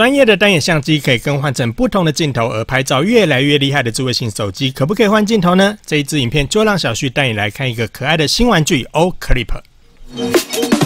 专业的单眼相机可以更换成不同的镜头，而拍照越来越厉害的智慧型手机，可不可以换镜头呢？这一支影片就让小旭带你来看一个可爱的新玩具 ——O Clip。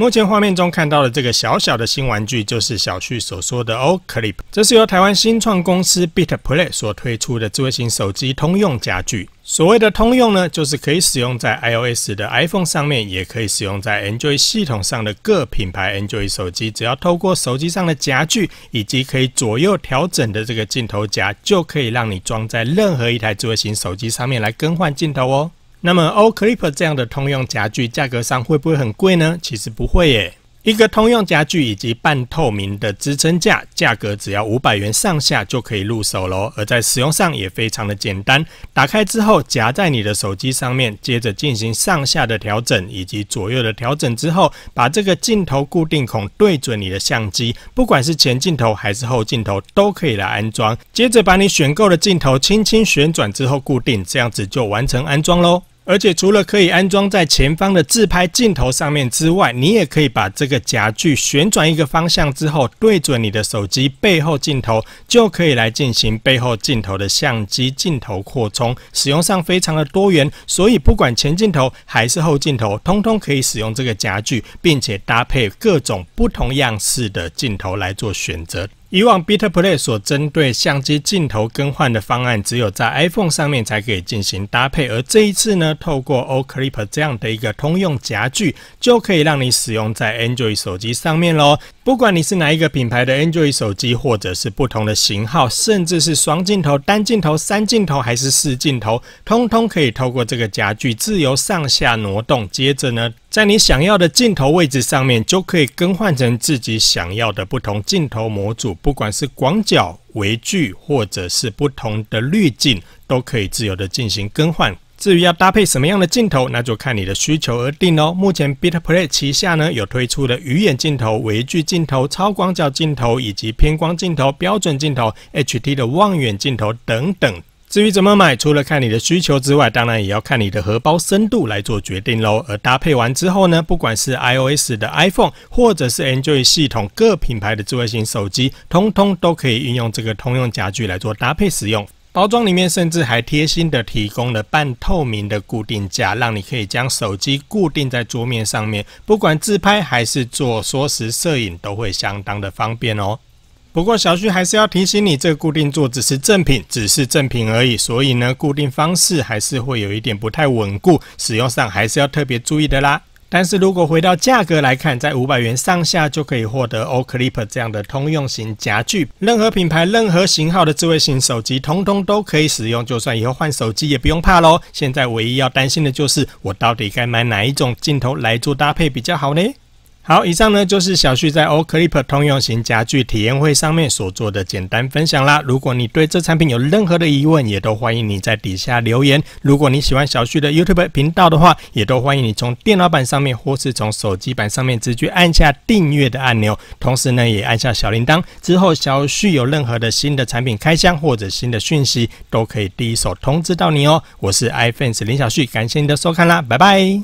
目前画面中看到的这个小小的新玩具，就是小旭所说的 O Clip，这是由台湾新创公司 Bitplay 所推出的智慧型手机通用家具。所谓的通用呢，就是可以使用在 iOS 的 iPhone 上面，也可以使用在 Android 系统上的各品牌 Android 手机。只要透过手机上的夹具，以及可以左右调整的这个镜头夹，就可以让你装在任何一台智慧型手机上面来更换镜头哦。那么，O c l i p 这样的通用夹具，价格上会不会很贵呢？其实不会耶。一个通用夹具以及半透明的支撑架，价格只要五百元上下就可以入手喽。而在使用上也非常的简单，打开之后夹在你的手机上面，接着进行上下的调整以及左右的调整之后，把这个镜头固定孔对准你的相机，不管是前镜头还是后镜头都可以来安装。接着把你选购的镜头轻轻旋转之后固定，这样子就完成安装喽。而且除了可以安装在前方的自拍镜头上面之外，你也可以把这个夹具旋转一个方向之后，对准你的手机背后镜头，就可以来进行背后镜头的相机镜头扩充，使用上非常的多元。所以不管前镜头还是后镜头，通通可以使用这个夹具，并且搭配各种不同样式的镜头来做选择。以往，BitPlay 所针对相机镜头更换的方案，只有在 iPhone 上面才可以进行搭配，而这一次呢，透过 O Clip 这样的一个通用夹具，就可以让你使用在 Android 手机上面喽。不管你是哪一个品牌的 Android 手机，或者是不同的型号，甚至是双镜头、单镜头、三镜头还是四镜头，通通可以透过这个夹具自由上下挪动。接着呢，在你想要的镜头位置上面，就可以更换成自己想要的不同镜头模组，不管是广角、微距，或者是不同的滤镜，都可以自由的进行更换。至于要搭配什么样的镜头，那就看你的需求而定喽。目前，Bitplay 旗下呢有推出的鱼眼镜头、微距镜头、超广角镜头以及偏光镜头、标准镜头、HT 的望远镜头等等。至于怎么买，除了看你的需求之外，当然也要看你的荷包深度来做决定喽。而搭配完之后呢，不管是 iOS 的 iPhone，或者是 Android 系统各品牌的智慧型手机，通通都可以运用这个通用夹具来做搭配使用。包装里面甚至还贴心的提供了半透明的固定架，让你可以将手机固定在桌面上面，不管自拍还是做缩时摄影都会相当的方便哦。不过小旭还是要提醒你，这个固定座只是赠品，只是赠品而已，所以呢，固定方式还是会有一点不太稳固，使用上还是要特别注意的啦。但是如果回到价格来看，在五百元上下就可以获得 O Clip 这样的通用型夹具，任何品牌、任何型号的智慧型手机，通通都可以使用。就算以后换手机也不用怕喽。现在唯一要担心的就是，我到底该买哪一种镜头来做搭配比较好呢？好，以上呢就是小旭在 o Clipper 通用型家具体验会上面所做的简单分享啦。如果你对这产品有任何的疑问，也都欢迎你在底下留言。如果你喜欢小旭的 YouTube 频道的话，也都欢迎你从电脑版上面或是从手机版上面直接按下订阅的按钮，同时呢也按下小铃铛。之后小旭有任何的新的产品开箱或者新的讯息，都可以第一手通知到你哦。我是 i p h o n s 林小旭，感谢你的收看啦，拜拜。